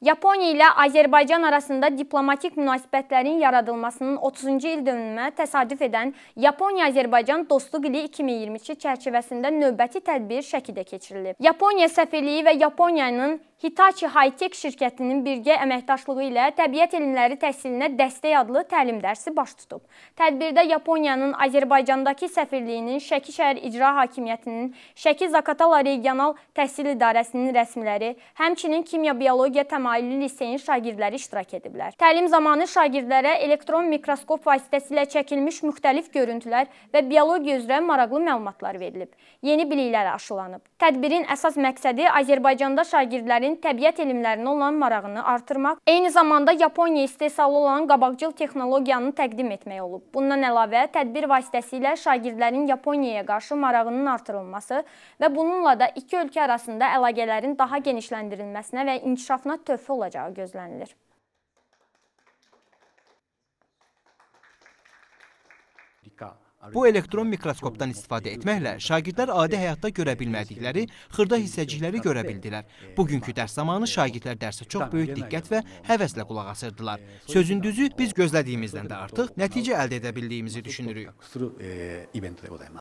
Yaponiya ilə Azərbaycan arasında diplomatik münasibətlərin yaradılmasının 30-cu il dönümünə təsadüf edən Yaponiya-Azərbaycan Dostluq ili 2022 çərçivəsində növbəti tədbir Şəkidə keçirilib. Yaponiya səfirliyi və Yaponiyanın Hitachi Hightech şirkətinin birgə əməkdaşlığı ilə təbiət elmləri təhsilinə dəstək adlı təlim dərsi baş tutub. Tədbirdə Yaponiyanın Azərbaycandakı səfirliyinin, Şəki şəhər icra hakimiyyətinin, Şəki Zakatala regional təhsil idarəsinin rəsmiləri, həmçinin kimya biologiya təmayüllü liseyin şagirdləri iştirak ediblər. Təlim zamanı şagirdlərə elektron mikroskop vasitəsilə çəkilmiş müxtəlif görüntülər və biologiya üzrə maraqlı məlumatlar verilib. Yeni biliklər aşılanıb. Tədbirin əsas məqsədi Azərbaycanda şagirdlərin gənclərin təbiət elmlərinə olan marağını artırmaq, eyni zamanda Yaponiya istehsalı olan qabaqcıl texnologiyanı təqdim etmək olub. Bundan əlavə, tədbir vasitəsilə şagirdlərin Yaponiyaya qarşı marağının artırılması və bununla da iki ölkə arasında əlaqələrin daha genişləndirilməsinə və inkişafına töhfə olacağı gözlənilir. Dikkat! Bu elektron mikroskopdan istifadə etməklə şagirdlər adi həyatda görə bilmədikləri xırda hissəcikləri görə bildilər. Bugünkü dərs zamanı şagirdlər dərsə çox böyük diqqət və həvəslə qulaq asırdılar. Sözün düzü biz gözlədiyimizdən də artıq nəticə əldə edə bildiyimizi düşünürük. E,